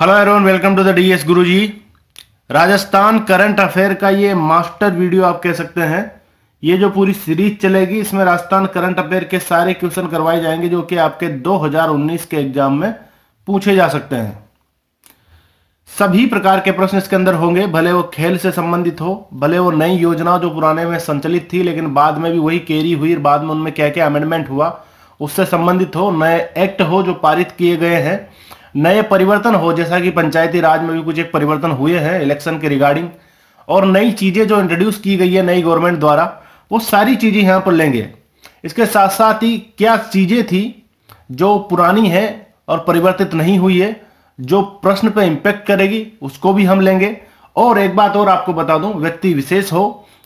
hello everyone welcome to the DS Guruji Rajasthan current affair का ये master video आप कह सकते हैं ये जो पूरी सीरीज चलेगी इसमें राजस्थान करंट अफेयर के सारे क्वेश्चन करवाए जाएंगे जो कि आपके 2019 के एग्जाम में पूछे जा सकते हैं सभी प्रकार के प्रश्न इसके अंदर होंगे भले वो खेल से संबंधित हो भले वो नई योजना जो पुराने में संचालित थी लेकिन बाद में भी वही कैरी हुई बाद में उनमें क्या क्या अमेंडमेंट हुआ उससे संबंधित हो नए एक्ट हो जो पारित किए गए हैं नए परिवर्तन हो जैसा कि पंचायती राज में भी कुछ एक परिवर्तन हुए हैं इलेक्शन के रिगार्डिंग और नई चीज़ें जो इंट्रोड्यूस की गई है नई गवर्नमेंट द्वारा वो सारी चीज़ें यहाँ पर लेंगे इसके साथ साथ ही क्या चीज़ें थी जो पुरानी है और परिवर्तित नहीं हुई है जो प्रश्न पर इम्पेक्ट करेगी उसको भी हम लेंगे और एक बात और आपको बता दूं व्यक्ति विशेष हो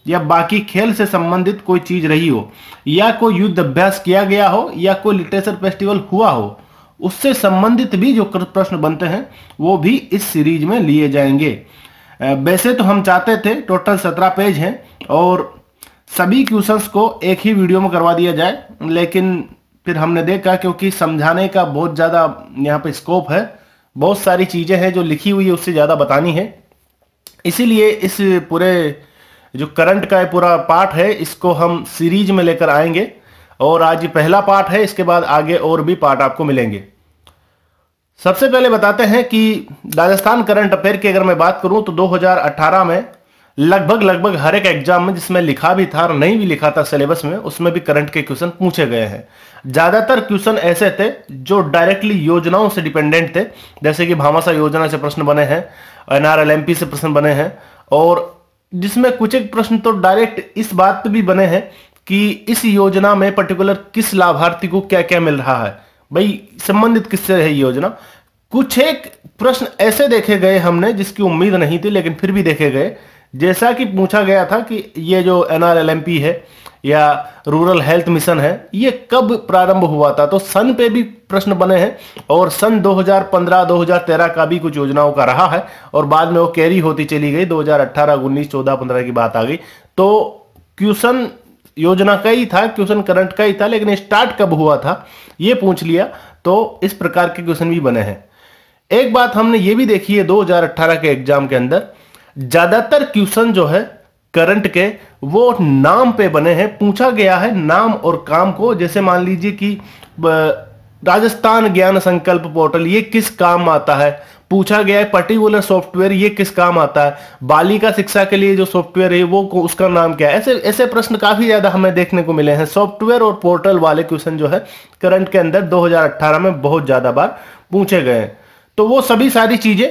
या बाकी खेल से संबंधित कोई चीज रही हो या कोई युद्ध अभ्यास किया गया हो या कोई लिटरेचर फेस्टिवल हुआ हो उससे संबंधित भी जो प्रश्न बनते हैं वो भी इस सीरीज में लिए जाएंगे वैसे तो हम चाहते थे टोटल सत्रह पेज हैं और सभी क्वेश्चंस को एक ही वीडियो में करवा दिया जाए लेकिन फिर हमने देखा क्योंकि समझाने का बहुत ज़्यादा यहाँ पे स्कोप है बहुत सारी चीज़ें हैं जो लिखी हुई है उससे ज़्यादा बतानी है इसीलिए इस पूरे जो करंट का पूरा पार्ट है इसको हम सीरीज में लेकर आएंगे और आज पहला पार्ट है इसके बाद आगे और भी पार्ट आपको मिलेंगे सबसे पहले बताते हैं कि राजस्थान करंट अफेयर की अगर मैं बात करूं तो 2018 में लगभग लगभग हर एक एग्जाम में जिसमें लिखा भी था और नहीं भी लिखा था सिलेबस में उसमें भी करंट के क्वेश्चन पूछे गए हैं ज्यादातर क्वेश्चन ऐसे थे जो डायरेक्टली योजनाओं से डिपेंडेंट थे जैसे कि भामाशा योजना से प्रश्न बने हैं एनआरएलएमपी से प्रश्न बने हैं और जिसमें कुछ एक प्रश्न तो डायरेक्ट इस बात पर भी बने हैं कि इस योजना में पर्टिकुलर किस लाभार्थी को क्या क्या मिल रहा है भाई संबंधित किससे है योजना कुछ एक प्रश्न ऐसे देखे गए हमने जिसकी उम्मीद नहीं थी लेकिन फिर भी देखे गए जैसा कि पूछा गया था कि ये जो एन है या रूरल हेल्थ मिशन है ये कब प्रारंभ हुआ था तो सन पे भी प्रश्न बने हैं और सन 2015-2013 का भी कुछ योजनाओं का रहा है और बाद में वो कैरी होती चली गई 2018, 19, 14, 15 की बात आ गई तो क्वेश्चन योजना का ही था क्वेश्चन करंट का ही था लेकिन स्टार्ट कब हुआ था ये पूछ लिया तो इस प्रकार के क्वेश्चन भी बने हैं एक बात हमने ये भी देखी है 2018 के एग्जाम के अंदर ज्यादातर क्वेश्चन जो है करंट के वो नाम पे बने हैं पूछा गया है नाम और काम को जैसे मान लीजिए कि राजस्थान ज्ञान संकल्प पोर्टल ये किस काम आता है पूछा गया है पर्टिकुलर सॉफ्टवेयर ये किस काम आता है बालिका शिक्षा के लिए जो सॉफ्टवेयर है वो उसका नाम क्या है ऐसे ऐसे प्रश्न काफी ज्यादा हमें देखने को मिले हैं सॉफ्टवेयर और पोर्टल वाले क्वेश्चन जो है करंट के अंदर 2018 में बहुत ज्यादा बार पूछे गए हैं तो वो सभी सारी चीजें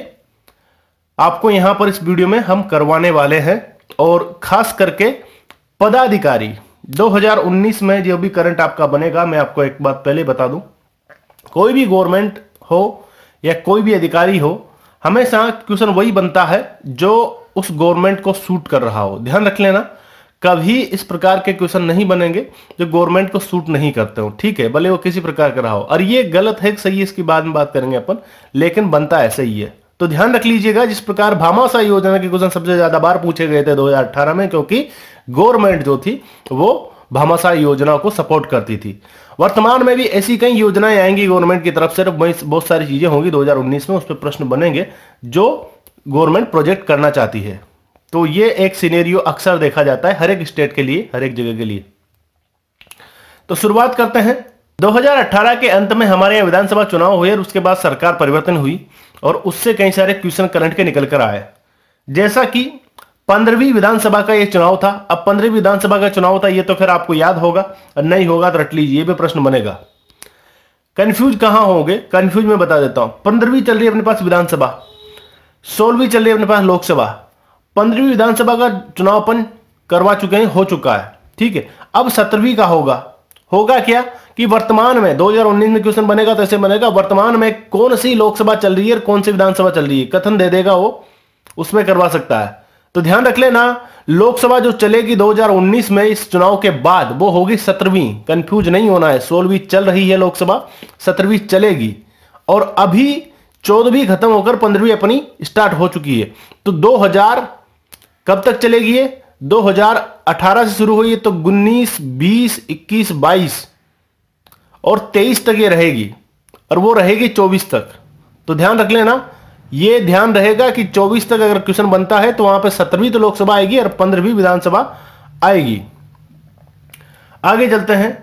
आपको यहां पर इस वीडियो में हम करवाने वाले हैं और खास करके पदाधिकारी 2019 में जो भी करंट आपका बनेगा मैं आपको एक बात पहले बता दूं कोई भी गवर्नमेंट हो या कोई भी अधिकारी हो हमेशा क्वेश्चन वही बनता है जो उस गवर्नमेंट को सूट कर रहा हो ध्यान रख लेना कभी इस प्रकार के क्वेश्चन नहीं बनेंगे जो गवर्नमेंट को सूट नहीं करते हो ठीक है भले वो किसी प्रकार का रहा हो और ये गलत है सही है इसकी बाद में बात करेंगे अपन लेकिन बनता ऐसे ही है तो ध्यान रख लीजिएगा जिस प्रकार भामाशाह योजना के क्वेश्चन सबसे ज्यादा बार पूछे गए थे 2018 में क्योंकि गवर्नमेंट जो थी वो भामाशाह योजना को सपोर्ट करती थी वर्तमान में भी ऐसी कई योजनाएं आएंगी गवर्नमेंट की तरफ से तो बहुत सारी चीज़ें होंगी 2019 में उस पर प्रश्न बनेंगे जो गवर्नमेंट प्रोजेक्ट करना चाहती है तो ये एक सीनेरियो अक्सर देखा जाता है हर एक स्टेट के लिए हर एक जगह के लिए तो शुरुआत करते हैं 2018 के अंत में हमारे यहाँ विधानसभा चुनाव हुए और उसके बाद सरकार परिवर्तन हुई और उससे कई सारे क्वेश्चन करंट के निकल कर आए जैसा कि पंद्रहवीं विधानसभा का यह चुनाव था अब पंद्रहवीं विधानसभा का चुनाव था यह तो फिर आपको याद होगा नहीं होगा तो रट लीजिए भी प्रश्न बनेगा कंफ्यूज कहां होंगे कंफ्यूज में बता देता हूं पंद्रहवीं चल रही है अपने पास विधानसभा सोलहवीं चल रही है अपने पास लोकसभा पंद्रहवीं विधानसभा का चुनाव अपन करवा चुके हैं हो चुका है ठीक है अब सत्रहवीं का होगा होगा क्या कि वर्तमान में 2019 में क्वेश्चन बनेगा तो ऐसे बनेगा वर्तमान में कौन सी लोकसभा चल रही है और कौन सी विधानसभा चल रही है कथन दे देगा वो उसमें करवा सकता है तो ध्यान रख लेना लोकसभा जो चलेगी 2019 में इस चुनाव के बाद वो होगी सत्रहवीं कंफ्यूज नहीं होना है सोलहवीं चल रही है लोकसभा सत्रहवीं चलेगी और अभी चौदहवीं खत्म होकर पंद्रहवीं अपनी स्टार्ट हो चुकी है तो 2000 कब तक चलेगी ये 2018 से शुरू हुई है तो उन्नीस बीस इक्कीस बाईस और तेईस तक ये रहेगी और वो रहेगी चौबीस तक तो ध्यान रख लेना ये ध्यान रहेगा कि 24 तक अगर क्वेश्चन बनता है तो वहां पर सत्रहवीं तो लोकसभा आएगी और पंद्रहवीं विधानसभा आएगी आगे चलते हैं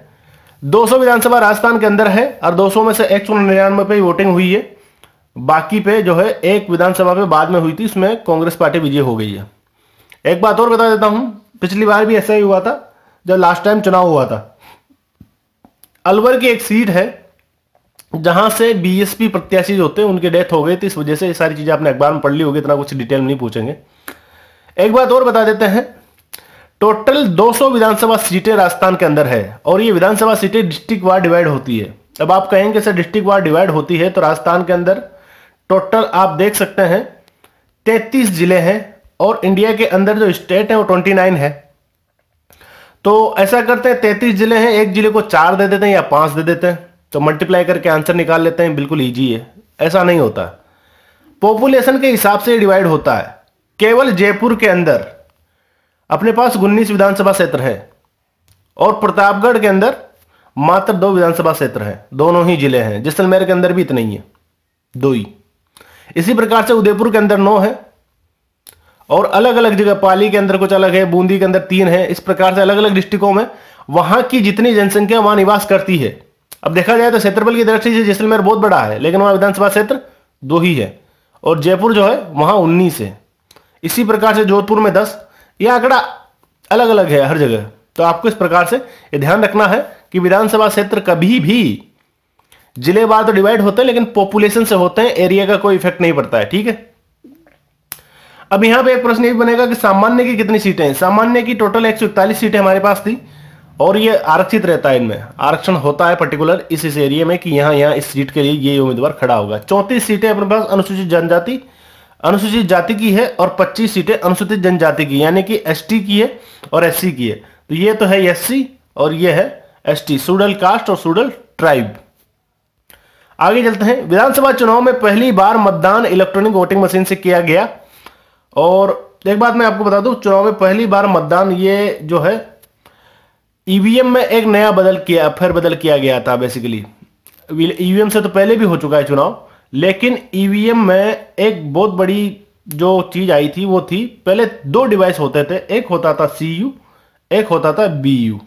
200 विधानसभा राजस्थान के अंदर है और 200 में से एक सौ निन्यानवे पे वोटिंग हुई है बाकी पे जो है एक विधानसभा पे बाद में हुई थी उसमें कांग्रेस पार्टी विजय हो गई है एक बात और बता देता हूं पिछली बार भी ऐसा ही हुआ था जब लास्ट टाइम चुनाव हुआ था अलवर की एक सीट है जहां से बीएसपी प्रत्याशी जो होते हैं उनकी डेथ हो गई थी इस वजह से ये सारी चीजें आपने अखबार में पढ़ ली होगी इतना कुछ डिटेल नहीं पूछेंगे एक बात और बता देते हैं टोटल 200 विधानसभा सीटें राजस्थान के अंदर है और ये विधानसभा सीटें डिस्ट्रिक्ट वार डिवाइड होती है अब आप कहेंगे सर डिस्ट्रिक्ट वार डिवाइड होती है तो राजस्थान के अंदर टोटल आप देख सकते हैं तैतीस जिले हैं और इंडिया के अंदर जो स्टेट है वो ट्वेंटी नाइन है तो ऐसा करते हैं तैतीस जिले हैं एक जिले को चार दे देते हैं या पांच दे देते हैं तो मल्टीप्लाई करके आंसर निकाल लेते हैं बिल्कुल ईजी है ऐसा नहीं होता पॉपुलेशन के हिसाब से डिवाइड होता है केवल जयपुर के अंदर अपने पास उन्नीस विधानसभा क्षेत्र है और प्रतापगढ़ के अंदर मात्र दो विधानसभा क्षेत्र हैं दोनों ही जिले हैं जैसलमेर के अंदर भी इतना ही है दो ही इसी प्रकार से उदयपुर के अंदर नौ है और अलग अलग जगह पाली के अंदर कुछ अलग है बूंदी के अंदर तीन है इस प्रकार से अलग अलग डिस्ट्रिक्टों में वहां की जितनी जनसंख्या वहां निवास करती है अब देखा जाए तो क्षेत्रफल की दृष्टि से जैसलमेर बहुत बड़ा है लेकिन वहाँ विधानसभा क्षेत्र दो ही है और जयपुर जो है वहाँ उन्नीस है इसी प्रकार से जोधपुर में दस ये आंकड़ा अलग अलग है हर जगह तो आपको इस प्रकार से ये ध्यान रखना है कि विधानसभा क्षेत्र कभी भी जिले बार तो डिवाइड होते हैं लेकिन पॉपुलेशन से होते हैं एरिया का कोई इफेक्ट नहीं पड़ता है ठीक है अब यहां पे एक प्रश्न ये बनेगा कि सामान्य की कितनी सीटें हैं सामान्य की टोटल एक सीटें हमारे पास थी और ये आरक्षित रहता है इनमें आरक्षण होता है पर्टिकुलर इस इस एरिया में कि यहाँ यहाँ इस सीट के लिए ये उम्मीदवार खड़ा होगा चौंतीस सीटें अपने पास अनुसूचित जनजाति अनुसूचित जाति की है और 25 सीटें अनुसूचित जनजाति की यानी कि एसटी की है और एससी की है तो ये तो है एससी और ये है एसटी सूडल कास्ट और सूडल ट्राइब आगे चलते हैं विधानसभा चुनाव में पहली बार मतदान इलेक्ट्रॉनिक वोटिंग मशीन से किया गया और एक बात मैं आपको बता दूं चुनाव में पहली बार मतदान ये जो है ईवीएम e में एक नया बदल किया फिर बदल किया गया था बेसिकली ईवीएम e से तो पहले भी हो चुका है चुनाव लेकिन ईवीएम e में एक बहुत बड़ी जो चीज आई थी वो थी पहले दो डिवाइस होते थे एक होता था सी यू एक होता था बी यू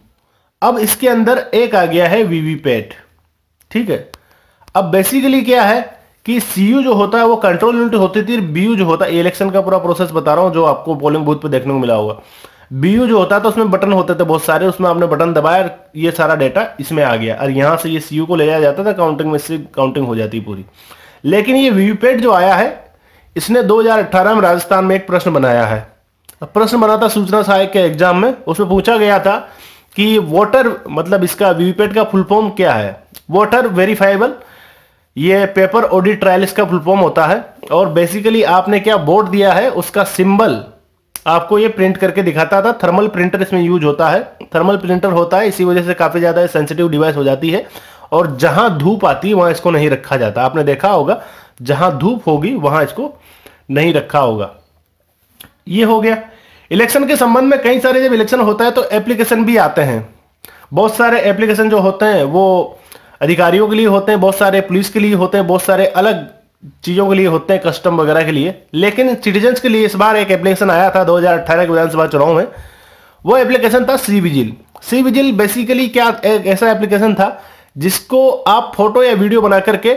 अब इसके अंदर एक आ गया है वीवीपैट ठीक है अब बेसिकली क्या है कि सी यू जो होता है वो कंट्रोल यूनिट होती थी बी यू जो होता है इलेक्शन का पूरा प्रोसेस बता रहा हूं जो आपको पोलिंग बूथ पर देखने को मिला होगा बी जो होता था उसमें बटन होते थे बहुत सारे उसमें आपने बटन दबाया ये सारा डाटा इसमें आ गया और यहाँ से ये सी को ले जाया जाता था काउंटिंग में से काउंटिंग हो जाती पूरी लेकिन ये वीवीपैट जो आया है इसने 2018 में राजस्थान में एक प्रश्न बनाया है प्रश्न बना था सूचना सहायक के एग्जाम में उसमें पूछा गया था कि वोटर मतलब इसका वीवीपैट का फुल फॉर्म क्या है वोटर वेरीफाइबल ये पेपर ऑडिट ट्रायल इसका फुल फॉर्म होता है और बेसिकली आपने क्या वोट दिया है उसका सिंबल आपको ये प्रिंट करके दिखाता था थर्मल प्रिंटर इसमें यूज होता है थर्मल प्रिंटर होता है इसी वजह से काफ़ी ज़्यादा सेंसिटिव डिवाइस हो जाती है और जहां धूप आती है वहां इसको नहीं रखा जाता आपने देखा होगा जहां धूप होगी वहां इसको नहीं रखा होगा ये हो गया इलेक्शन के संबंध में कई सारे जब इलेक्शन होता है तो एप्लीकेशन भी आते हैं बहुत सारे एप्लीकेशन जो होते हैं वो अधिकारियों के लिए होते हैं बहुत सारे पुलिस के लिए होते हैं बहुत सारे अलग चीज़ों के लिए होते हैं कस्टम वगैरह के लिए लेकिन सिटीजन्स के लिए इस बार एक एप्लीकेशन आया था 2018 के विधानसभा चुनाव में वो एप्लीकेशन था C vigil C vigil basically क्या एक ऐसा एप्लीकेशन था जिसको आप फोटो या वीडियो बना करके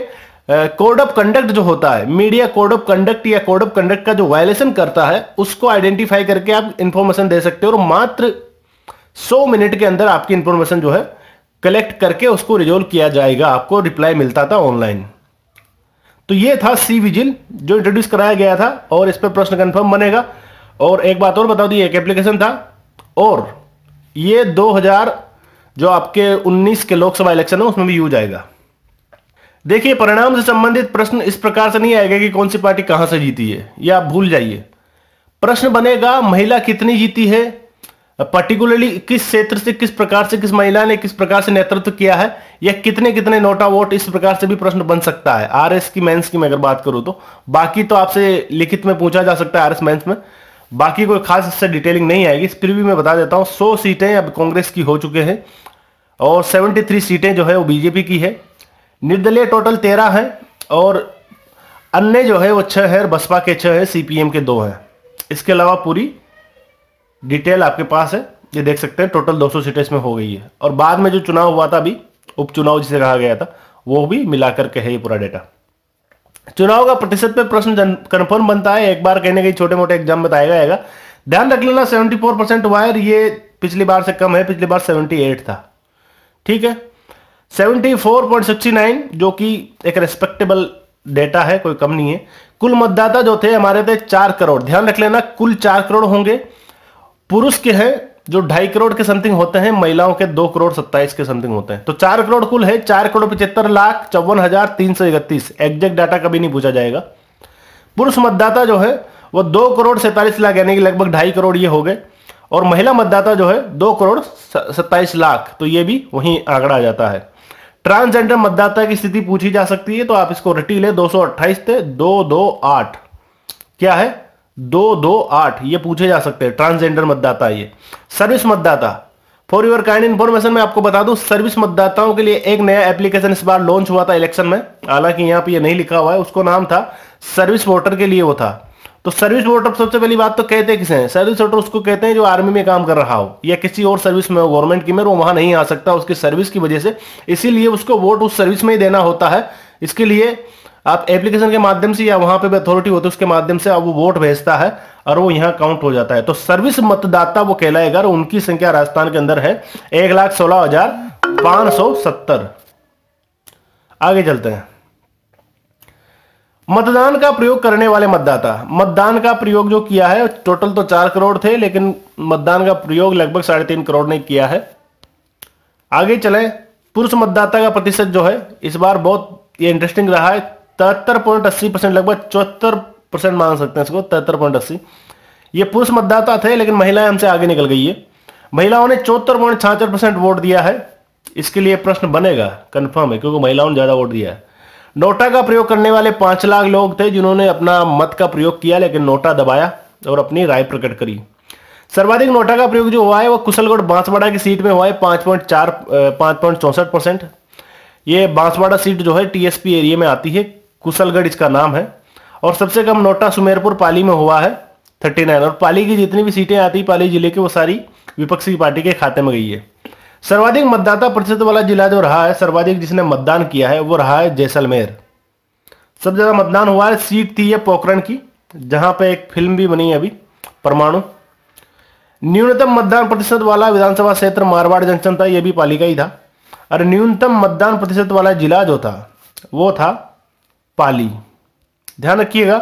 कोड ऑफ कंडक्ट जो होता है मीडिया कोड ऑफ कंडक्ट या कोड ऑफ कंडक्ट का जो वायलेशन करता है उसको आइडेंटिफाई करके आप इंफॉर्मेशन दे सकते हो और मात्र 100 मिनट के अंदर आपकी इंफॉर्मेशन जो है कलेक्ट करके उसको रिजोल्व किया जाएगा आपको रिप्लाई मिलता था ऑनलाइन तो ये था सी विजिल जो इंट्रोड्यूस कराया गया था और इस पर प्रश्न कन्फर्म बनेगा और एक बात और बता दी एक एप्लीकेशन था और ये 2000 जो आपके 19 के लोकसभा इलेक्शन है उसमें भी यूज आएगा देखिए परिणाम से संबंधित प्रश्न इस प्रकार से नहीं आएगा कि कौन सी पार्टी कहां से जीती है या आप भूल जाइए प्रश्न बनेगा महिला कितनी जीती है पर्टिकुलरली किस क्षेत्र से किस प्रकार से किस महिला ने किस प्रकार से नेतृत्व किया है या कितने कितने नोटा वोट इस प्रकार से भी प्रश्न बन सकता है आर एस की मेंस की मैं अगर बात करूं तो बाकी तो आपसे लिखित में पूछा जा सकता है आर एस मेंस में बाकी कोई खास इससे डिटेलिंग नहीं आएगी फिर भी मैं बता देता हूँ सौ सीटें अब कांग्रेस की हो चुके हैं और सेवेंटी थ्री सीटें जो है वो बीजेपी की है निर्दलीय टोटल तेरह है और अन्य जो है वो छः है बसपा के छः है सीपीएम के दो हैं इसके अलावा पूरी डिटेल आपके पास है ये देख सकते हैं टोटल 200 सीटें इसमें हो गई है और बाद में जो चुनाव हुआ था अभी उपचुनाव जिसे कहा गया था वो भी मिलाकर के है ये पूरा डेटा चुनाव का प्रतिशत पे प्रश्न कन्फर्म बनता है एक बार कहने के छोटे मोटे एग्जाम बताया तो जाएगा ध्यान रख लेना सेवेंटी फोर परसेंट वायर ये पिछली बार से कम है पिछली बार सेवेंटी एट था ठीक है seventy four point sixty nine जो कि एक रेस्पेक्टेबल डेटा है कोई कम नहीं है कुल मतदाता जो थे हमारे थे चार करोड़ ध्यान रख लेना कुल चार करोड़ होंगे पुरुष के हैं जो ढाई करोड़ के समथिंग होते हैं महिलाओं के दो करोड़ सत्ताईस के समथिंग होते हैं तो चार करोड़ कुल है चार करोड़ पचहत्तर लाख चौवन हजार तीन सौ इकतीस एग्जैक्ट डाटा कभी नहीं पूछा जाएगा पुरुष मतदाता जो है वो दो करोड़ सैंतालीस लाख यानी कि लगभग ढाई करोड़ ये हो गए और महिला मतदाता जो है दो करोड़ सत्ताईस लाख तो ये भी वही आंकड़ा आ जाता है ट्रांसजेंडर मतदाता की स्थिति पूछी जा सकती है तो आप इसको रटी ले दो सौ अट्ठाईस थे दो दो आठ क्या है दो दो आठ ये पूछे जा सकते हैं ट्रांसजेंडर मतदाता ये सर्विस मतदाता फॉर यूर काइंड इन्फॉर्मेशन मैं आपको बता दूं सर्विस मतदाताओं के लिए एक नया एप्लीकेशन इस बार लॉन्च हुआ था इलेक्शन में हालांकि यहां पे ये नहीं लिखा हुआ है उसको नाम था सर्विस वोटर के लिए वो था तो सर्विस वोटर सबसे पहली बात तो कहते किसे हैं सर्विस वोटर उसको कहते हैं जो आर्मी में काम कर रहा हो या किसी और सर्विस में हो गवर्नमेंट की में वो वहां नहीं आ सकता उसकी सर्विस की वजह से इसीलिए उसको वोट उस सर्विस में ही देना होता है इसके लिए आप एप्लीकेशन के माध्यम से या वहां पे भी अथॉरिटी होती है उसके माध्यम से आप वो वोट भेजता है और वो यहाँ काउंट हो जाता है तो सर्विस मतदाता वो कहलाएगा और उनकी संख्या राजस्थान के अंदर है एक लाख सोलह हजार पांच सौ सत्तर आगे चलते हैं मतदान का प्रयोग करने वाले मतदाता मतदान का प्रयोग जो किया है टोटल तो चार करोड़ थे लेकिन मतदान का प्रयोग लगभग साढ़े तीन करोड़ ने किया है आगे चले पुरुष मतदाता का प्रतिशत जो है इस बार बहुत ये इंटरेस्टिंग रहा है तिहत्तर पॉइंट अस्सी परसेंट लगभग चौहत्तर परसेंट मान सकते हैं इसको तिहत्तर पॉइंट अस्सी ये पुरुष मतदाता थे लेकिन महिलाएं हमसे आगे निकल गई है महिलाओं ने चौहत्तर पॉइंट छाछठ परसेंट वोट दिया है इसके लिए प्रश्न बनेगा कन्फर्म है क्योंकि महिलाओं ने ज़्यादा वोट दिया है नोटा का प्रयोग करने वाले पांच लाख लोग थे जिन्होंने अपना मत का प्रयोग किया लेकिन नोटा दबाया और अपनी राय प्रकट करी सर्वाधिक नोटा का प्रयोग जो हुआ है वो कुशलगढ़ बांसवाड़ा की सीट में हुआ है पांच पॉइंट चार पांच पॉइंट चौसठ परसेंट ये बांसवाड़ा सीट जो है टीएसपी एरिया में आती है कुशलगढ़ इसका नाम है और सबसे कम नोटा सुमेरपुर पाली में हुआ है 39 और पाली की जितनी भी सीटें आती पाली जिले की वो सारी विपक्षी पार्टी के खाते में गई है सर्वाधिक मतदाता प्रतिशत वाला जिला जो रहा है सर्वाधिक जिसने मतदान किया है वो रहा है जैसलमेर सबसे ज़्यादा मतदान हुआ है सीट थी ये पोखरण की जहाँ पर एक फिल्म भी बनी है अभी परमाणु न्यूनतम मतदान प्रतिशत वाला विधानसभा क्षेत्र मारवाड़ जंक्शन था यह भी का ही था और न्यूनतम मतदान प्रतिशत वाला जिला जो था वो था पाली ध्यान रखिएगा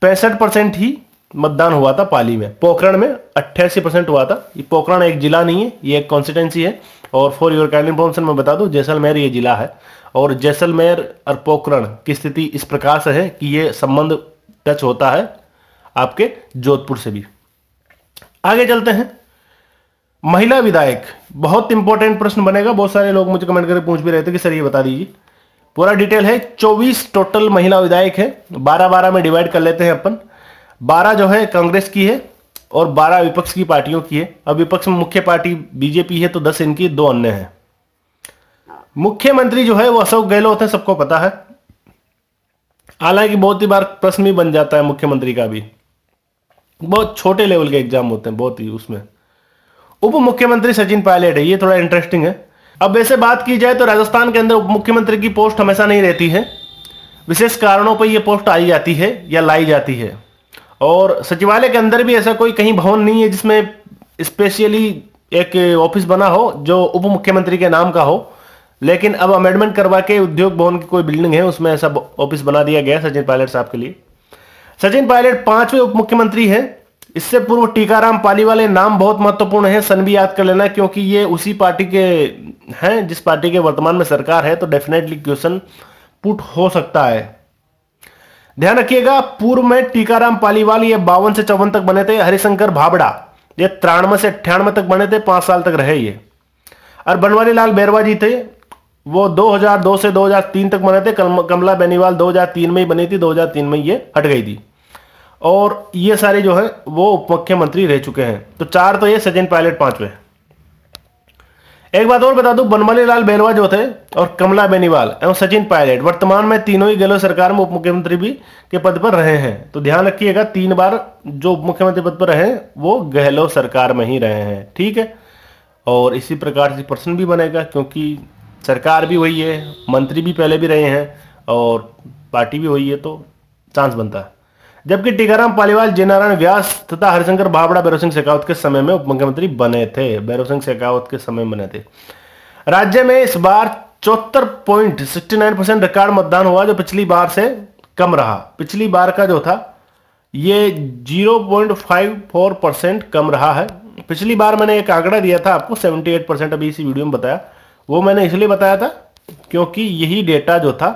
पैंसठ परसेंट ही मतदान हुआ था पाली में पोखरण में अट्ठासी परसेंट हुआ था ये पोखरण एक जिला नहीं है ये एक कॉन्स्टिटेंसी है और फॉर योर कैंड इन्फॉर्मेशन में बता दूं जैसलमेर ये जिला है और जैसलमेर और पोखरण की स्थिति इस प्रकार से है कि ये संबंध टच होता है आपके जोधपुर से भी आगे चलते हैं महिला विधायक बहुत इंपॉर्टेंट प्रश्न बनेगा बहुत सारे लोग मुझे कमेंट करके पूछ भी रहे थे कि सर ये बता दीजिए पूरा डिटेल है चौबीस टोटल महिला विधायक है बारह बारह में डिवाइड कर लेते हैं अपन बारह जो है कांग्रेस की है और बारह विपक्ष की पार्टियों की है अब विपक्ष में मुख्य पार्टी बीजेपी है तो दस इनकी दो अन्य है मुख्यमंत्री जो है वो अशोक गहलोत है सबको पता है हालांकि बहुत ही बार प्रश्न भी बन जाता है मुख्यमंत्री का भी बहुत छोटे लेवल के एग्जाम होते हैं बहुत ही उसमें उप मुख्यमंत्री सचिन पायलट है ये थोड़ा इंटरेस्टिंग है अब वैसे बात की जाए तो राजस्थान के अंदर उप मुख्यमंत्री की पोस्ट हमेशा नहीं रहती है विशेष कारणों पर यह पोस्ट आई जाती है या लाई जाती है और सचिवालय के अंदर भी ऐसा कोई कहीं भवन नहीं है जिसमें स्पेशली एक ऑफिस बना हो जो उप मुख्यमंत्री के नाम का हो लेकिन अब अमेंडमेंट करवा के उद्योग भवन की कोई बिल्डिंग है उसमें ऐसा ऑफिस बना दिया गया सचिन पायलट साहब के लिए सचिन पायलट पांचवें उप मुख्यमंत्री हैं इससे पूर्व टीकाराम पाली वाले नाम बहुत महत्वपूर्ण है सन भी याद कर लेना क्योंकि ये उसी पार्टी के हैं जिस पार्टी के वर्तमान में सरकार है तो डेफिनेटली क्वेश्चन पुट हो सकता है ध्यान रखिएगा पूर्व में टीकाराम पालीवाल ये बावन से चौवन तक बने थे हरिशंकर भाबड़ा ये तिरानवे से अट्ठानवे तक बने थे पांच साल तक रहे ये और बनवारी लाल बैरवा जी थे वो 2002 से 2003 तक बने थे कमला बेनीवाल 2003 में ही बनी थी 2003 में ये हट गई थी और ये सारे जो है वो उप मुख्यमंत्री रह चुके हैं तो चार तो ये सचिन पायलट पांचवे एक बात और बता दू बनवारी लाल बेरवा जो थे और कमला बेनीवाल एवं सचिन पायलट वर्तमान में तीनों ही गहलोत सरकार में उप मुख्यमंत्री भी के पद पर रहे हैं तो ध्यान रखिएगा तीन बार जो उप मुख्यमंत्री पद पर रहे वो गहलोत सरकार में ही रहे हैं ठीक है और इसी प्रकार से प्रश्न भी बनेगा क्योंकि सरकार भी वही है मंत्री भी पहले भी रहे हैं और पार्टी भी वही है तो चांस बनता है जबकि टीकाराम पालीवाल जयनारायण व्यास तथा हरिशंकर भाबड़ा भैरव सिंह शेखावत के समय में उप मुख्यमंत्री बने थे भैरव सिंह शेखावत के समय बने थे राज्य में इस बार चौहत्तर point sixty nine percent record मतदान हुआ जो पिछली बार से कम रहा पिछली बार का जो था ये zero point five four percent कम रहा है पिछली बार मैंने एक आंकड़ा दिया था आपको सेवेंटी एट परसेंट अभी इसी वीडियो में बताया वो मैंने इसलिए बताया था क्योंकि यही डेटा जो था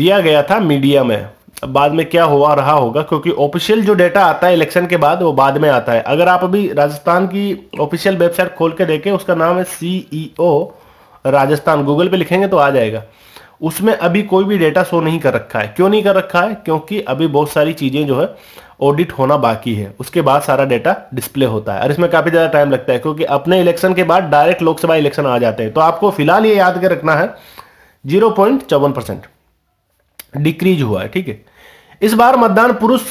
दिया गया था मीडिया में बाद में क्या हुआ रहा होगा क्योंकि ऑफिशियल जो डेटा आता है इलेक्शन के बाद वो बाद में आता है अगर आप अभी राजस्थान की ऑफिशियल वेबसाइट खोल के देखें उसका नाम है सीईओ e राजस्थान गूगल पे लिखेंगे तो आ जाएगा उसमें अभी कोई भी डेटा शो नहीं कर रखा है क्यों नहीं कर रखा है क्योंकि अभी बहुत सारी चीज़ें जो है ऑडिट होना बाकी है उसके बाद सारा डेटा डिस्प्ले होता है और इसमें काफ़ी ज़्यादा टाइम लगता है क्योंकि अपने इलेक्शन के बाद डायरेक्ट लोकसभा इलेक्शन आ जाते हैं तो आपको फिलहाल ये याद कर रखना है जीरो पॉइंट चौवन परसेंट डिक्रीज हुआ है ठीक है इस बार मतदान पुरुष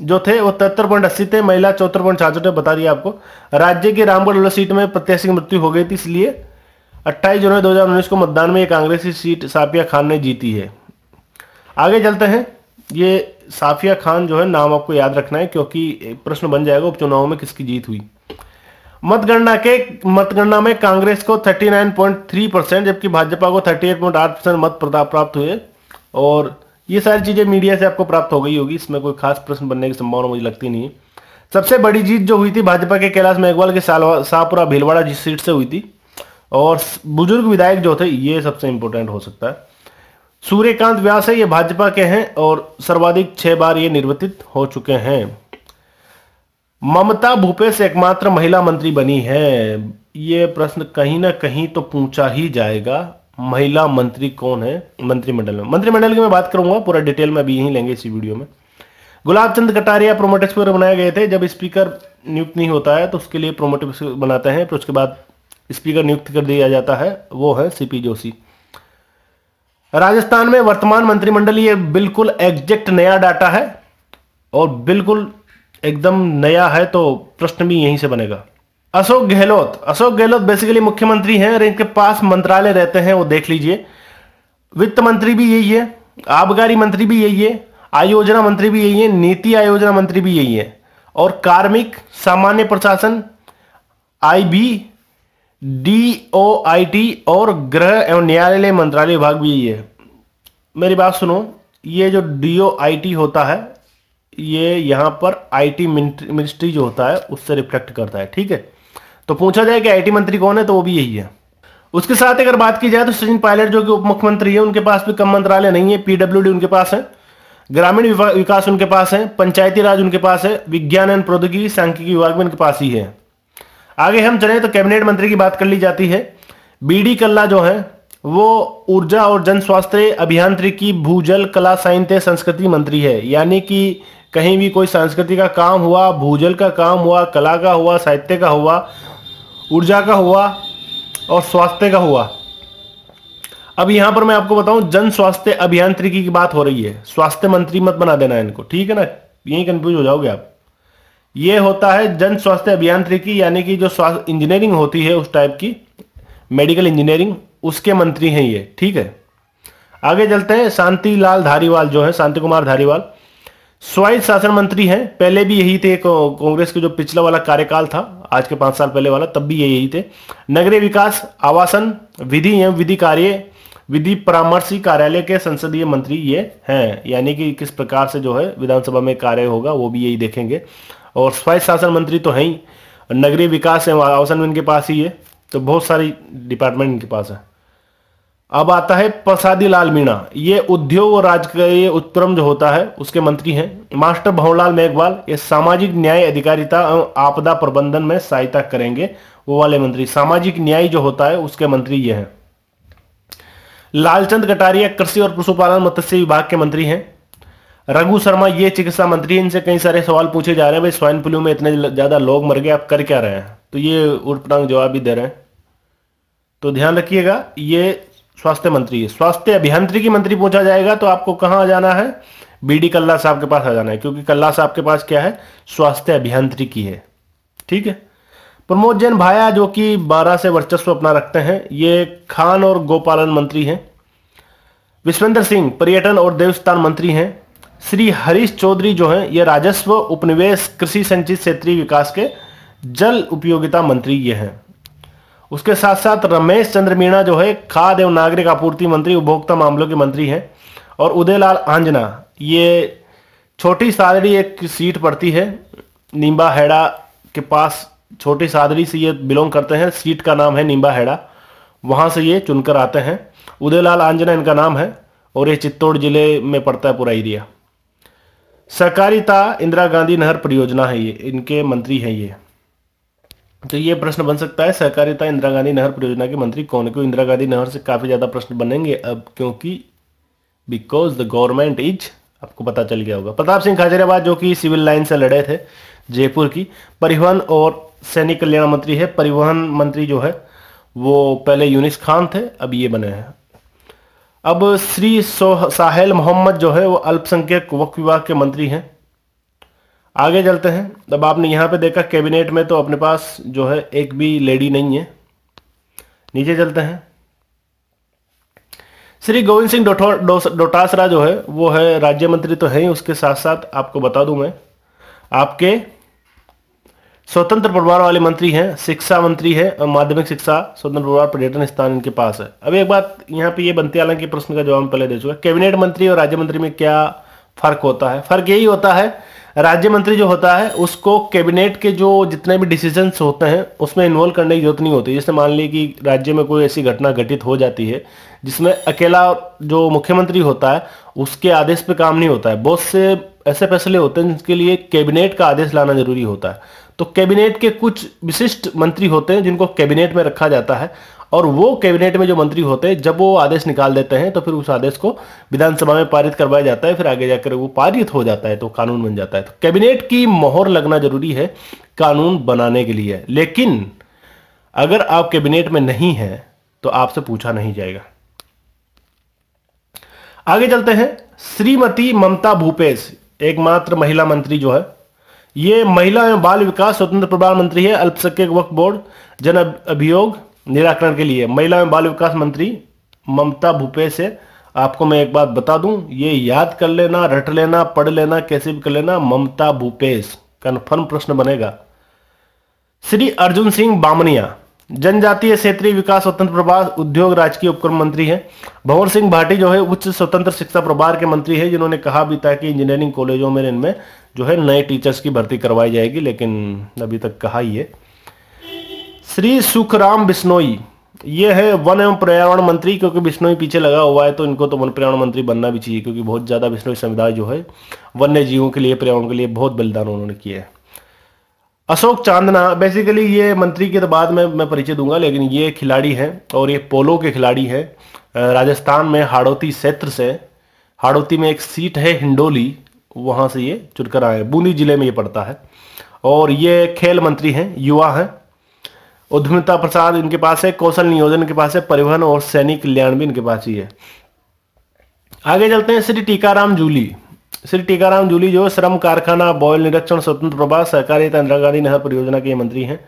जो थे वो तिहत्तर पॉइंट अस्सी थे महिला चौहत्तर पॉइंट छाछठ बता दिया आपको राज्य की रामगढ़ सीट में प्रत्याशी की मृत्यु हो गई थी इसलिए 28 जनवरी 2019 को मतदान में ये कांग्रेसी सीट साफिया खान ने जीती है आगे चलते हैं ये साफिया खान जो है नाम आपको याद रखना है क्योंकि प्रश्न बन जाएगा उपचुनाव में किसकी जीत हुई मतगणना के मतगणना में कांग्रेस को 39.3 परसेंट जबकि भाजपा को 38.8 परसेंट मत प्राप्त हुए और ये सारी चीज़ें मीडिया से आपको प्राप्त हो गई होगी इसमें कोई खास प्रश्न बनने की संभावना मुझे लगती नहीं है सबसे बड़ी जीत जो हुई थी भाजपा के कैलाश मेघवाल के शाहपुरा भीलवाड़ा जिस सीट से हुई थी और बुजुर्ग विधायक जो थे ये सबसे इम्पोर्टेंट हो सकता है सूर्यकांत व्यास है ये भाजपा के हैं और सर्वाधिक छह बार ये निर्वाचित हो चुके हैं ममता भूपेश एकमात्र महिला मंत्री बनी है ये प्रश्न कहीं ना कहीं तो पूछा ही जाएगा महिला मंत्री कौन है मंत्रिमंडल में मंत्रिमंडल की मैं बात करूंगा पूरा डिटेल में अभी यही लेंगे इसी वीडियो में गुलाब चंद कटारिया प्रोमोटिव स्पीकर बनाए गए थे जब स्पीकर नियुक्त नहीं होता है तो उसके लिए प्रोमोटिव बनाते हैं फिर उसके बाद स्पीकर नियुक्त कर दिया जाता है वो है सीपी जोशी राजस्थान में वर्तमान मंत्रिमंडल ये बिल्कुल एग्जैक्ट नया डाटा है और बिल्कुल एकदम नया है तो प्रश्न भी यहीं से बनेगा अशोक गहलोत अशोक गहलोत बेसिकली मुख्यमंत्री हैं और इनके पास मंत्रालय रहते हैं वो देख लीजिए वित्त मंत्री भी यही है आबकारी मंत्री भी यही है आयोजना मंत्री भी यही है नीति आयोजना मंत्री भी यही है और कार्मिक सामान्य प्रशासन आईबी डीओआईटी और गृह एवं न्यायालय मंत्रालय विभाग भी यही है मेरी बात सुनो ये जो डीओआईटी होता है ये यहाँ पर आईटी मिनिस्ट्री जो होता है उससे रिफ्लेक्ट करता है ठीक है तो पूछा जाए कि आईटी मंत्री कौन है तो वो भी यही है उसके साथ अगर बात की जाए तो सचिन पायलट जो कि उप मुख्यमंत्री है उनके पास भी कम मंत्रालय नहीं है पीडब्ल्यू उनके पास है ग्रामीण विकास उनके पास है पंचायती राज उनके पास है विज्ञान एवं प्रौद्योगिकी सांख्यिकी विभाग में उनके पास ही है आगे हम चले तो कैबिनेट मंत्री की बात कर ली जाती है बी डी कल्ला जो है वो ऊर्जा और जन स्वास्थ्य अभियांत्रिकी भूजल कला साहित्य संस्कृति मंत्री है यानी कि कहीं भी कोई संस्कृति का काम हुआ भूजल का काम हुआ कला का हुआ साहित्य का हुआ ऊर्जा का हुआ और स्वास्थ्य का हुआ अब यहां पर मैं आपको बताऊं जन स्वास्थ्य अभियांत्रिकी की बात हो रही है स्वास्थ्य मंत्री मत बना देना इनको ठीक है ना यही कंफ्यूज हो जाओगे आप ये होता है जन स्वास्थ्य अभियांत्रिकी यानी कि जो स्वास्थ्य इंजीनियरिंग होती है उस टाइप की मेडिकल इंजीनियरिंग उसके मंत्री हैं ये ठीक है आगे चलते हैं शांति लाल धारीवाल जो है शांति कुमार धारीवाल स्वायत्त शासन मंत्री हैं पहले भी यही थे कांग्रेस के जो पिछला वाला कार्यकाल था आज के पांच साल पहले वाला तब भी यही थे नगरीय विकास आवासन विधि एवं विधि कार्य विधि परामर्शी कार्यालय के संसदीय मंत्री ये हैं यानी कि किस प्रकार से जो है विधानसभा में कार्य होगा वो भी यही देखेंगे और स्वायत्त शासन मंत्री तो हैं ही नगरीय विकास एवं आवासन इनके पास ही है तो बहुत सारी डिपार्टमेंट इनके पास है अब आता है प्रसादी लाल मीणा ये उद्योग और राजकीय उत्क्रम जो होता है उसके मंत्री हैं मास्टर भवनलाल मेघवाल ये सामाजिक न्याय अधिकारिता एवं आपदा प्रबंधन में सहायता करेंगे वो वाले मंत्री सामाजिक न्याय जो होता है उसके मंत्री ये हैं लालचंद कटारिया कृषि और पशुपालन मत्स्य विभाग के मंत्री हैं रघु शर्मा ये चिकित्सा मंत्री इनसे कई सारे सवाल पूछे जा रहे हैं भाई स्वाइन फ्लू में इतने ज़्यादा लोग मर गए आप कर क्या रहे हैं तो ये उर्पटांग जवाब भी दे रहे हैं तो ध्यान रखिएगा ये स्वास्थ्य मंत्री स्वास्थ्य अभियांत्रिकी मंत्री पूछा जाएगा तो आपको कहाँ आ जाना है डी कल्ला साहब के पास आ जाना है क्योंकि कल्ला साहब के पास क्या है स्वास्थ्य अभियांत्रिकी है ठीक है प्रमोद जैन भाया जो कि बारह से वर्चस्व अपना रखते हैं ये खान और गोपालन मंत्री हैं विश्वेंद्र सिंह पर्यटन और देवस्थान मंत्री हैं श्री हरीश चौधरी जो हैं ये राजस्व उपनिवेश कृषि संचित क्षेत्रीय विकास के जल उपयोगिता मंत्री ये हैं उसके साथ साथ रमेश चंद्र मीणा जो है खाद्य एवं नागरिक आपूर्ति मंत्री उपभोक्ता मामलों के मंत्री हैं और उदयलाल आंजना ये छोटी सादरी एक सीट पड़ती है नींबा हैड़ा के पास छोटी सादरी से ये बिलोंग करते हैं सीट का नाम है नींबा हैड़ा वहाँ से ये चुनकर आते हैं उदयलाल आंजना इनका नाम है और ये चित्तौड़ जिले में पड़ता है पूरा एरिया सहकारिता इंदिरा गांधी नहर परियोजना है ये इनके मंत्री हैं ये तो ये प्रश्न बन सकता है सहकारिता इंदिरा गांधी नहर परियोजना के मंत्री कौन क्यों इंदिरा गांधी नहर से काफ़ी ज़्यादा प्रश्न बनेंगे अब क्योंकि बिकॉज द गवर्नमेंट इज आपको पता चल गया होगा प्रताप सिंह खाजरियाबाद जो कि सिविल लाइन से लड़े थे जयपुर की परिवहन और सैनिक कल्याण मंत्री है परिवहन मंत्री जो है वो पहले यूनिस खान थे अब ये बने हैं अब श्री साहेल मोहम्मद जो है वो अल्पसंख्यक वक्त विभाग के मंत्री हैं आगे चलते हैं तब आपने यहाँ पे देखा कैबिनेट में तो अपने पास जो है एक भी लेडी नहीं है नीचे चलते हैं श्री गोविंद सिंह डोटासरा जो है वो है राज्य मंत्री तो है ही उसके साथ साथ आपको बता दूं मैं आपके स्वतंत्र प्रभार वाले मंत्री हैं शिक्षा मंत्री है और माध्यमिक शिक्षा स्वतंत्र प्रभार पर्यटन स्थान इनके पास है अब एक बात यहाँ पे ये बनती हालांकि प्रश्न का जवाब पहले दे चुका कैबिनेट मंत्री और राज्य मंत्री में क्या फर्क होता है फर्क यही होता है राज्य मंत्री जो होता है उसको कैबिनेट के जो जितने भी डिसीजंस होते हैं उसमें इन्वॉल्व करने की जरूरत नहीं होती जैसे मान ली कि राज्य में कोई ऐसी घटना घटित हो जाती है जिसमें अकेला जो मुख्यमंत्री होता है उसके आदेश पे काम नहीं होता है बहुत से ऐसे फैसले होते हैं जिसके लिए कैबिनेट का आदेश लाना जरूरी होता है तो कैबिनेट के कुछ विशिष्ट मंत्री होते हैं जिनको कैबिनेट में रखा जाता है और वो कैबिनेट में जो मंत्री होते हैं जब वो आदेश निकाल देते हैं तो फिर उस आदेश को विधानसभा में पारित करवाया जाता है फिर आगे जाकर वो पारित हो जाता है तो कानून बन जाता है तो कैबिनेट की मोहर लगना जरूरी है कानून बनाने के लिए लेकिन अगर आप कैबिनेट में नहीं है तो आपसे पूछा नहीं जाएगा आगे चलते हैं श्रीमती ममता भूपेश एकमात्र महिला मंत्री जो है ये महिला एवं बाल विकास स्वतंत्र प्रभार मंत्री है अल्पसंख्यक वक्त बोर्ड जन अभियोग निराकरण के लिए महिला एवं बाल विकास मंत्री ममता भूपेश है आपको मैं एक बात बता दूं ये याद कर लेना रट लेना पढ़ लेना कैसे भी कर लेना ममता भूपेश कन्फर्म प्रश्न बनेगा श्री अर्जुन सिंह बामनिया जनजातीय क्षेत्रीय विकास स्वतंत्र प्रभार उद्योग राजकीय उपक्रम मंत्री हैं भंवर सिंह भाटी जो है उच्च स्वतंत्र शिक्षा प्रभार के मंत्री है जिन्होंने कहा भी था कि इंजीनियरिंग कॉलेजों में इनमें जो है नए टीचर्स की भर्ती करवाई जाएगी लेकिन अभी तक कहा ही है श्री सुखराम बिश्नोई ये है वन एवं पर्यावरण मंत्री क्योंकि बिश्नोई पीछे लगा हुआ है तो इनको तो वन पर्यावरण मंत्री बनना भी चाहिए क्योंकि बहुत ज़्यादा बिश्नोई समुदाय जो है वन्य जीवों के लिए पर्यावरण के लिए बहुत बलिदान उन्होंने किया है अशोक चांदना बेसिकली ये मंत्री के तो बाद में मैं परिचय दूंगा लेकिन ये खिलाड़ी हैं और ये पोलो के खिलाड़ी हैं राजस्थान में हाड़ौती क्षेत्र से हाड़ौती में एक सीट है हिंडोली वहाँ से ये चुनकर आए बूंदी जिले में ये पड़ता है और ये खेल मंत्री हैं युवा हैं उद्यमिता प्रसाद इनके पास है कौशल नियोजन के पास है परिवहन और सैनिक कल्याण भी इनके पास ही है आगे चलते हैं श्री टीकाराम जूली श्री टीकाराम जूली जो श्रम कारखाना बॉयल निरीक्षण स्वतंत्र प्रभाव सहकारी इंदिरा गांधी नहर परियोजना के मंत्री हैं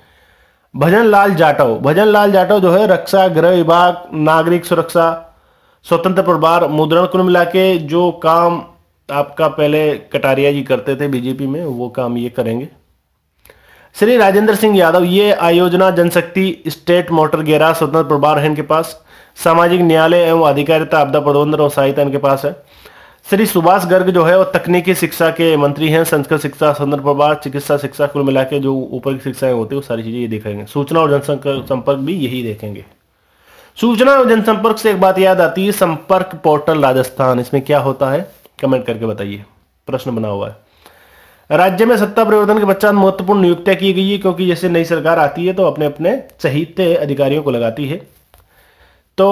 भजन लाल जाटव भजन लाल जाटव जो है रक्षा गृह विभाग नागरिक सुरक्षा स्वतंत्र प्रभार मुद्रण कुल मिला के जो काम आपका पहले कटारिया जी करते थे बीजेपी में वो काम ये करेंगे श्री राजेंद्र सिंह यादव ये आयोजना जनशक्ति स्टेट मोटर गेरा स्वतंत्र प्रभार है इनके पास सामाजिक न्यायालय एवं अधिकारिता आपदा प्रबंधन और सहायता इनके पास है श्री सुभाष गर्ग जो है वो तकनीकी शिक्षा के मंत्री हैं संस्कृत शिक्षा स्वतंत्र प्रभार चिकित्सा शिक्षा कुल मिला के जो ऊपर की शिक्षाएं होती है वो सारी चीज़ें ये देखेंगे सूचना और जनसंपर्क भी यही देखेंगे सूचना और जनसंपर्क से एक बात याद आती है संपर्क पोर्टल राजस्थान इसमें क्या होता है कमेंट करके बताइए प्रश्न बना हुआ है राज्य में सत्ता परिवर्तन के पश्चात महत्वपूर्ण नियुक्तियां की गई है क्योंकि जैसे नई सरकार आती है तो अपने अपने चहीते अधिकारियों को लगाती है तो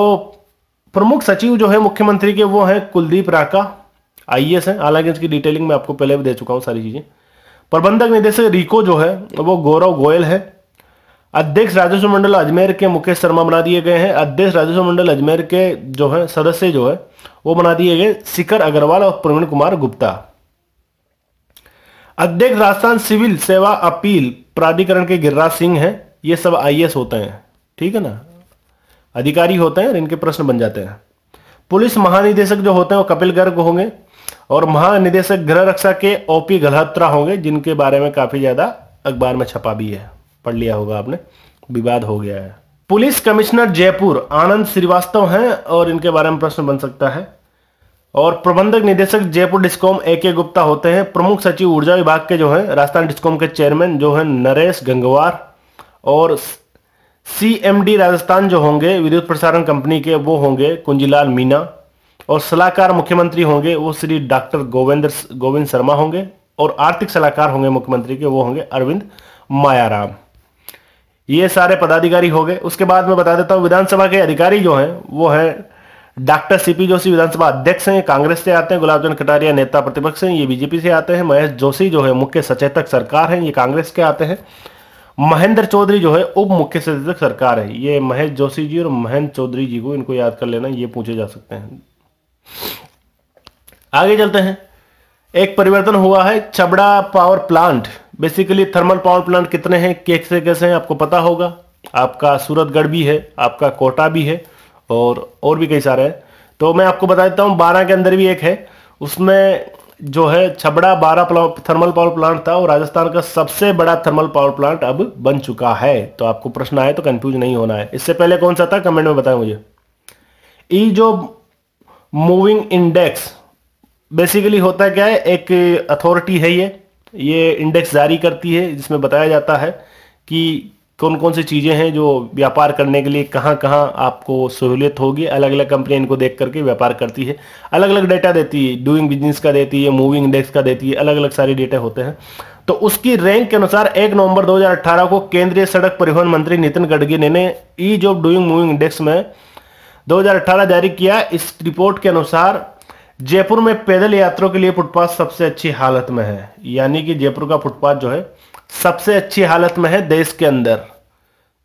प्रमुख सचिव जो है मुख्यमंत्री के वो हैं कुलदीप राका आई एस है हालांकि इसकी डिटेलिंग मैं आपको पहले भी दे चुका हूं सारी चीज़ें प्रबंधक निदेशक रिको जो है वो गौरव गोयल है अध्यक्ष राजस्व मंडल अजमेर के मुकेश शर्मा बना दिए गए हैं अध्यक्ष राजस्व मंडल अजमेर के जो है सदस्य जो है वो बना दिए गए शिखर अग्रवाल और प्रवीण कुमार गुप्ता अध्यक्ष राजस्थान सिविल सेवा अपील प्राधिकरण के गिरिराज सिंह हैं ये सब आईएएस होते हैं ठीक है ना अधिकारी होते हैं और इनके प्रश्न बन जाते हैं पुलिस महानिदेशक जो होते हैं वो कपिल गर्ग होंगे और महानिदेशक गृह रक्षा के ओपी गलहत्रा होंगे जिनके बारे में काफी ज्यादा अखबार में छपा भी है पढ़ लिया होगा आपने विवाद हो गया है पुलिस कमिश्नर जयपुर आनंद श्रीवास्तव हैं और इनके बारे में प्रश्न बन सकता है और प्रबंधक निदेशक जयपुर डिस्कॉम ए के गुप्ता होते हैं प्रमुख सचिव ऊर्जा विभाग के जो हैं राजस्थान डिस्कॉम के चेयरमैन जो हैं नरेश गंगवार और सीएमडी राजस्थान जो होंगे विद्युत प्रसारण कंपनी के वो होंगे कुंजीलाल मीना और सलाहकार मुख्यमंत्री होंगे वो श्री डॉक्टर गोविंद गोविंद शर्मा होंगे और आर्थिक सलाहकार होंगे मुख्यमंत्री के वो होंगे अरविंद मायाराम ये सारे पदाधिकारी हो गए उसके बाद मैं बता देता हूँ विधानसभा के अधिकारी जो हैं वो हैं डॉक्टर सीपी जोशी विधानसभा अध्यक्ष हैं कांग्रेस से आते हैं गुलाबचंद कटारिया नेता प्रतिपक्ष हैं ये बीजेपी से आते हैं महेश जोशी जो है मुख्य सचेतक सरकार हैं ये कांग्रेस के आते हैं महेंद्र चौधरी जो है उप मुख्य सचेतक सरकार है ये महेश जोशी जी और महेंद्र चौधरी जी को इनको याद कर लेना ये पूछे जा सकते हैं आगे चलते हैं एक परिवर्तन हुआ है Chhabra power plant basically thermal power plant कितने हैं कैसे कैसे हैं आपको पता होगा आपका सूरतगढ़ भी है आपका कोटा भी है और और भी कई सारे हैं तो मैं आपको बता देता हूँ बारह के अंदर भी एक है उसमें जो है छबड़ा बारह थर्मल पावर प्लांट था और राजस्थान का सबसे बड़ा थर्मल पावर प्लांट अब बन चुका है तो आपको प्रश्न आए तो कंफ्यूज नहीं होना है इससे पहले कौन सा था कमेंट में बताएं मुझे ई जो मूविंग इंडेक्स बेसिकली होता क्या है एक अथॉरिटी है ये ये इंडेक्स जारी करती है जिसमें बताया जाता है कि कौन कौन सी चीज़ें हैं जो व्यापार करने के लिए कहाँ कहाँ आपको सहूलियत होगी अलग अलग कंपनी इनको देख करके व्यापार करती है अलग अलग डेटा देती है डूइंग बिजनेस का देती है मूविंग इंडेक्स का देती है अलग अलग सारे डेटा होते हैं तो उसकी रैंक के अनुसार एक नवंबर 2018 को केंद्रीय सड़क परिवहन मंत्री नितिन गडकरी ने, ने ease of doing moving index में 2018 जारी किया इस रिपोर्ट के अनुसार जयपुर में पैदल यात्रियों के लिए फुटपाथ सबसे अच्छी हालत में है यानी कि जयपुर का फुटपाथ जो है सबसे अच्छी हालत में है देश के अंदर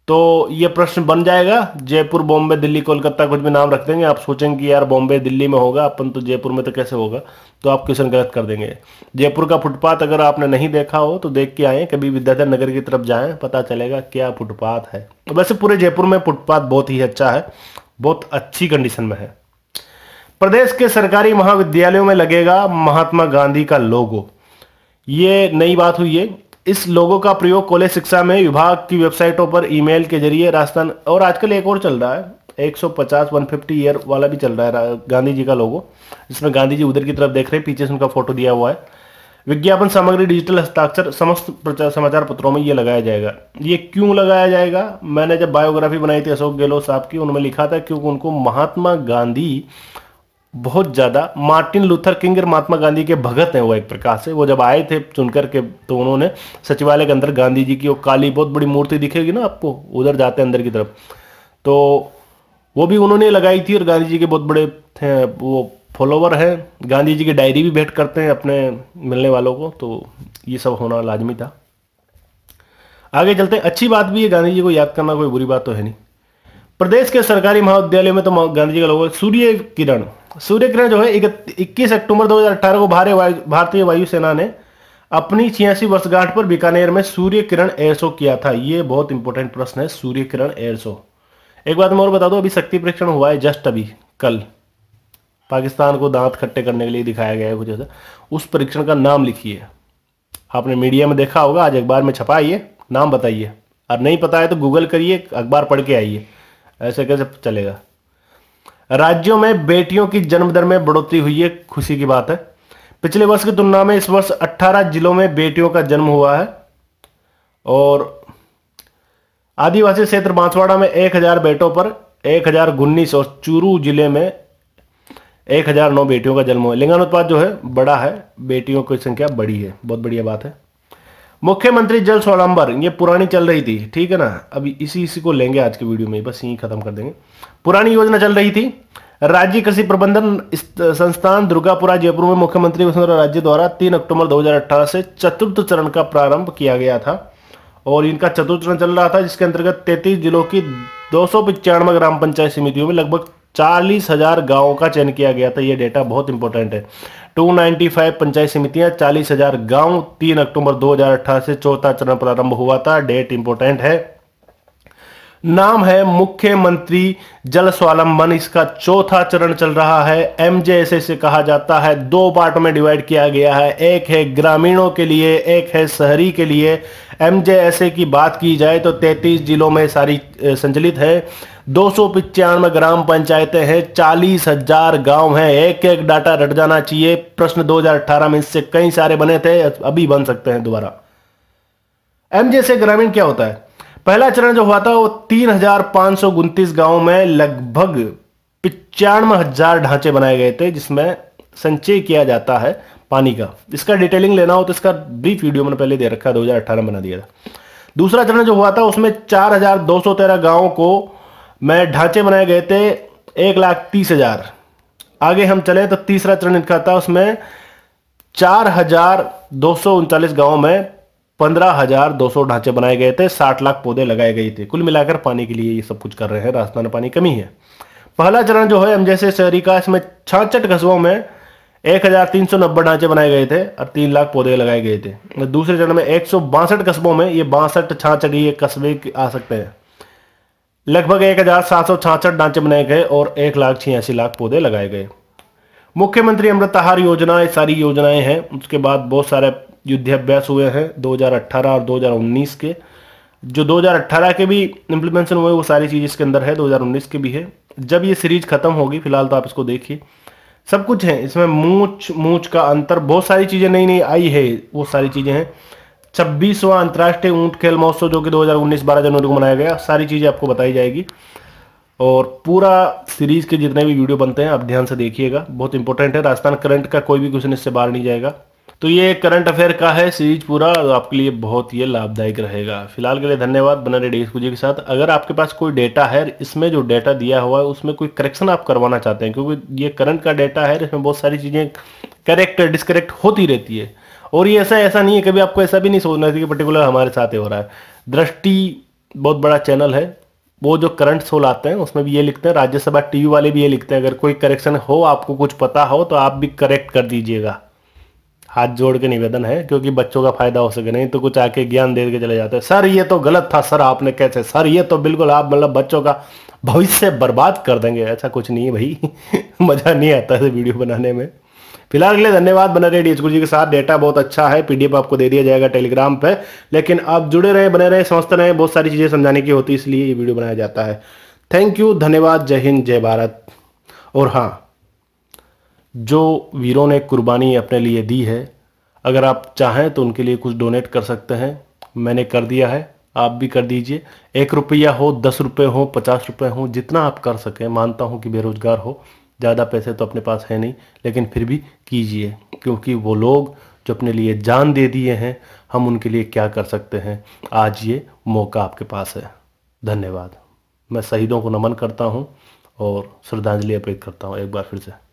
तो ये प्रश्न बन जाएगा जयपुर बॉम्बे दिल्ली कोलकाता कुछ भी नाम रख देंगे आप सोचेंगे कि यार बॉम्बे दिल्ली में होगा अपन तो जयपुर में तो कैसे होगा तो आप क्वेश्चन गलत कर देंगे जयपुर का फुटपाथ अगर आपने नहीं देखा हो तो देख के आए कभी विद्याधर नगर की तरफ जाएं पता चलेगा क्या फुटपाथ है तो वैसे पूरे जयपुर में फुटपाथ बहुत ही अच्छा है बहुत अच्छी कंडीशन में है प्रदेश के सरकारी महाविद्यालयों में लगेगा महात्मा गांधी का लोगो ये नई बात हुई है इस लोगों का प्रयोग कॉलेज शिक्षा में विभाग की वेबसाइटों पर ईमेल के जरिए राजस्थान और आजकल एक और चल रहा है 150 150 ईयर वाला भी चल रहा है गांधी जी का लोगो जिसमें गांधी जी उधर की तरफ देख रहे हैं पीछे से उनका फोटो दिया हुआ है विज्ञापन सामग्री डिजिटल हस्ताक्षर समस्त समाचार पत्रों में ये लगाया जाएगा ये क्यों लगाया जाएगा मैंने जब बायोग्राफी बनाई थी अशोक गहलोत साहब की उनमें लिखा था क्योंकि उनको महात्मा गांधी बहुत ज़्यादा मार्टिन लूथर किंग और महात्मा गांधी के भगत हैं वो एक प्रकार से वो जब आए थे चुनकर के तो उन्होंने सचिवालय के अंदर गांधी जी की वो काली बहुत बड़ी मूर्ति दिखेगी ना आपको उधर जाते हैं अंदर की तरफ तो वो भी उन्होंने लगाई थी और गांधी जी के बहुत बड़े थे वो फॉलोवर हैं गांधी जी की डायरी भी भेंट करते हैं अपने मिलने वालों को तो ये सब होना लाजमी था आगे चलते हैं अच्छी बात भी है गांधी जी को याद करना कोई बुरी बात तो है नहीं प्रदेश के सरकारी महाविद्यालय में तो गांधी जी का लोगों सूर्य किरण सूर्य ग्रहण जो है इक्कीस अक्टूबर 2018 को भारतीय वायु भारतीय वायुसेना ने अपनी छियासी वर्षगांठ पर बीकानेर में सूर्य किरण एयर शो किया था ये बहुत इंपॉर्टेंट प्रश्न है सूर्य किरण एयर शो एक बात मैं और बता दूं अभी शक्ति परीक्षण हुआ है जस्ट अभी कल पाकिस्तान को दांत खट्टे करने के लिए दिखाया गया है कुछ ऐसा उस परीक्षण का नाम लिखिए आपने मीडिया में देखा होगा आज अखबार में छपाइए नाम बताइए और नहीं पता है तो गूगल करिए अखबार पढ़ के आइए ऐसे कैसे चलेगा राज्यों में बेटियों की जन्म दर में बढ़ोतरी हुई है खुशी की बात है पिछले वर्ष की तुलना में इस वर्ष 18 जिलों में बेटियों का जन्म हुआ है और आदिवासी क्षेत्र बांसवाड़ा में 1000 बेटों पर एक हजार उन्नीस और चूरू जिले में एक हजार नौ बेटियों का जन्म हुआ लिंगानुपात जो है बड़ा है बेटियों की संख्या बड़ी है बहुत बढ़िया बात है मुख्यमंत्री जल स्वलंबर ये पुरानी चल रही थी ठीक है ना अभी इसी इसी को लेंगे आज के वीडियो में बस यहीं खत्म कर देंगे पुरानी योजना चल रही थी राज्य कृषि प्रबंधन संस्थान दुर्गापुरा जयपुर में मुख्यमंत्री वसुंधरा राज्य द्वारा 3 अक्टूबर 2018 से चतुर्थ चरण का प्रारंभ किया गया था और इनका चतुर्थ चरण चल रहा था जिसके अंतर्गत तैतीस जिलों की दो ग्राम पंचायत समितियों में लगभग चालीस हजार गांवों का चयन किया गया था यह डेटा बहुत इंपॉर्टेंट है 295 पंचायत समितियां चालीस हजार गाँव तीन अक्टूबर 2018 से चौथा चरण प्रारंभ हुआ था डेट इंपॉर्टेंट है नाम है मुख्यमंत्री जल स्वालंबन इसका चौथा चरण चल रहा है एम से कहा जाता है दो पार्ट में डिवाइड किया गया है एक है ग्रामीणों के लिए एक है शहरी के लिए एम की बात की जाए तो 33 जिलों में सारी संचलित है दो सौ ग्राम पंचायतें हैं चालीस हजार गाँव हैं एक एक डाटा रट जाना चाहिए प्रश्न 2018 में इससे कई सारे बने थे अभी बन सकते हैं दोबारा एम ग्रामीण क्या होता है पहला चरण जो हुआ था वो तीन हजार पांच सौ उन्तीस गांव में लगभग पिचानवे हजार ढांचे बनाए गए थे जिसमें संचय किया जाता है पानी का इसका डिटेलिंग लेना हो तो इसका ब्रीफ वीडियो मैंने पहले दे रखा दो हजार में बना दिया था दूसरा चरण जो हुआ था उसमें चार हजार दो सौ तेरह गांव को में ढांचे बनाए गए थे एक लाख तीस हजार आगे हम चले तो तीसरा चरण इनका था उसमें चार हजार दो सौ उनचालीस गांव में पंद्रह हजार दो सौ ढांचे बनाए गए थे साठ लाख पौधे लगाए गए थे कुल मिलाकर पानी के लिए ये सब कुछ कर रहे हैं राजस्थान में पानी कमी है पहला चरण जो है हम जैसे शहरी का इसमें छाछठ कस्बों में एक हजार तीन सौ नब्बे ढांचे बनाए गए थे और तीन लाख पौधे लगाए गए थे दूसरे चरण में एक सौ बासठ कस्बों में ये बासठ छाछठ ये कस्बे आ सकते हैं लगभग एक हजार सात सौ छाछठ ढांचे बनाए गए और एक लाख छियासी लाख पौधे लगाए गए मुख्यमंत्री अमृत आहार योजना ये सारी योजनाएं हैं उसके बाद बहुत सारे युद्धाभ्यास हुए हैं 2018 और 2019 के जो 2018 के भी इम्प्लीमेंशन हुए वो सारी चीज़ इसके अंदर है 2019 के भी है जब ये सीरीज ख़त्म होगी फिलहाल तो आप इसको देखिए सब कुछ है इसमें मूछ मूछ का अंतर बहुत सारी चीज़ें नई नई आई है वो सारी चीज़ें हैं छब्बीसवां अंतर्राष्ट्रीय ऊँट खेल महोत्सव जो कि 2019 12 जनवरी को मनाया गया सारी चीज़ें आपको बताई जाएगी और पूरा सीरीज़ के जितने भी वीडियो बनते हैं आप ध्यान से देखिएगा बहुत इंपॉर्टेंट है राजस्थान करंट का कोई भी क्वेश्चन इससे बाहर नहीं जाएगा तो ये करंट अफेयर का है सीरीज पूरा तो आपके लिए बहुत ये लाभदायक रहेगा फिलहाल के लिए धन्यवाद बना रहे डेस्क के साथ अगर आपके पास कोई डेटा है इसमें जो डेटा दिया हुआ है उसमें कोई करेक्शन आप करवाना चाहते हैं क्योंकि ये करंट का डेटा है इसमें बहुत सारी चीज़ें करेक्ट डिसकरेक्ट होती रहती है और ये ऐसा ऐसा नहीं है कभी आपको ऐसा भी नहीं सोचना चाहिए कि पर्टिकुलर हमारे साथ ही हो रहा है दृष्टि बहुत बड़ा चैनल है वो जो करंट सोल आते हैं उसमें भी ये लिखते हैं राज्यसभा टीवी वाले भी ये लिखते हैं अगर कोई करेक्शन हो आपको कुछ पता हो तो आप भी करेक्ट कर दीजिएगा हाथ जोड़ के निवेदन है क्योंकि बच्चों का फायदा हो सके नहीं तो कुछ आके ज्ञान दे के चले जाते हैं सर ये तो गलत था सर आपने कैसे सर ये तो बिल्कुल आप मतलब बच्चों का भविष्य बर्बाद कर देंगे ऐसा कुछ नहीं है भाई मज़ा नहीं आता है वीडियो बनाने में फिलहाल के लिए धन्यवाद बने रहे डी जी के साथ डेटा बहुत अच्छा है पीडीएफ आपको दे दिया जाएगा टेलीग्राम पे लेकिन आप जुड़े रहे बने रहे समझते रहे बहुत सारी चीज़ें समझाने की होती है इसलिए ये वीडियो बनाया जाता है थैंक यू धन्यवाद जय हिंद जय भारत और हाँ जो वीरों ने कुर्बानी अपने लिए दी है अगर आप चाहें तो उनके लिए कुछ डोनेट कर सकते हैं मैंने कर दिया है आप भी कर दीजिए एक रुपया हो दस रुपये हो पचास रुपये हो जितना आप कर सकें मानता हूँ कि बेरोज़गार हो ज़्यादा पैसे तो अपने पास है नहीं लेकिन फिर भी कीजिए क्योंकि वो लोग जो अपने लिए जान दे दिए हैं हम उनके लिए क्या कर सकते हैं आज ये मौका आपके पास है धन्यवाद मैं शहीदों को नमन करता हूँ और श्रद्धांजलि अर्पित करता हूँ एक बार फिर से